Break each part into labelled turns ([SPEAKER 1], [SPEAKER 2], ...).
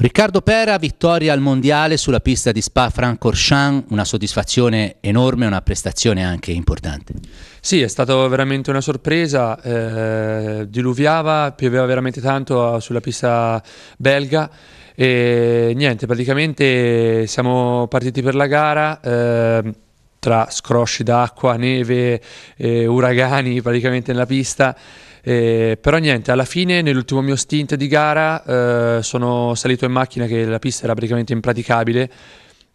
[SPEAKER 1] Riccardo Pera, vittoria al mondiale sulla pista di Spa-Francorchamps, una soddisfazione enorme, una prestazione anche importante.
[SPEAKER 2] Sì, è stata veramente una sorpresa, eh, diluviava, pioveva veramente tanto ah, sulla pista belga e niente, praticamente siamo partiti per la gara. Eh, tra scrosci d'acqua, neve, eh, uragani praticamente nella pista. Eh, però niente, alla fine nell'ultimo mio stint di gara eh, sono salito in macchina che la pista era praticamente impraticabile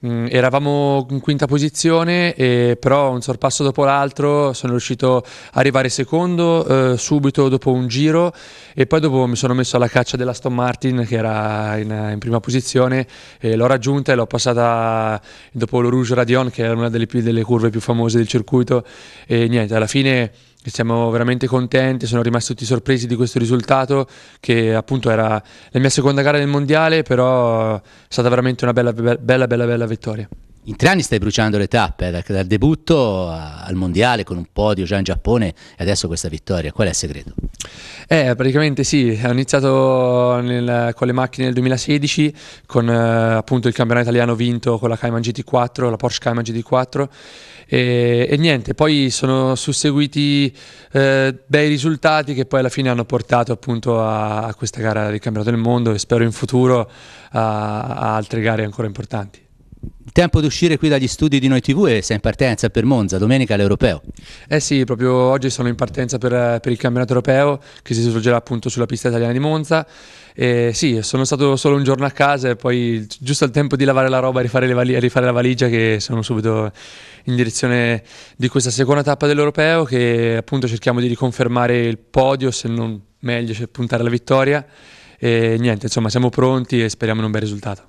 [SPEAKER 2] Mm, eravamo in quinta posizione, e, però un sorpasso dopo l'altro sono riuscito ad arrivare secondo eh, subito dopo un giro e poi dopo mi sono messo alla caccia della Stone Martin che era in, in prima posizione e l'ho raggiunta e l'ho passata dopo lo Rouge Radion che era una delle, delle curve più famose del circuito e niente, alla fine siamo veramente contenti, sono rimasti tutti sorpresi di questo risultato che appunto era la mia seconda gara del mondiale, però è stata veramente una bella, bella, bella, bella vittoria. In tre anni
[SPEAKER 1] stai bruciando le tappe, dal, dal debutto al mondiale con un podio già in Giappone e adesso questa vittoria, qual è il segreto?
[SPEAKER 2] Eh, praticamente sì, ho iniziato nel, con le macchine nel 2016 con eh, appunto il campionato italiano vinto con la Cayman GT4, la Porsche Cayman GT4 e, e niente, poi sono susseguiti eh, bei risultati che poi alla fine hanno portato appunto a, a questa gara del campionato del mondo e spero in futuro a, a altre gare ancora importanti tempo di uscire qui dagli studi
[SPEAKER 1] di Noi TV e sei in partenza per Monza, domenica all'Europeo.
[SPEAKER 2] Eh sì, proprio oggi sono in partenza per, per, il campionato europeo che si svolgerà appunto sulla pista italiana di Monza. E sì, sono stato solo un giorno a casa e poi giusto il tempo di lavare la roba e rifare, vali- rifare la valigia che sono subito in direzione di questa seconda tappa dell'Europeo che appunto cerchiamo di riconfermare il podio, se non meglio, cioè puntare alla vittoria. E niente, insomma, siamo pronti e speriamo in un bel risultato.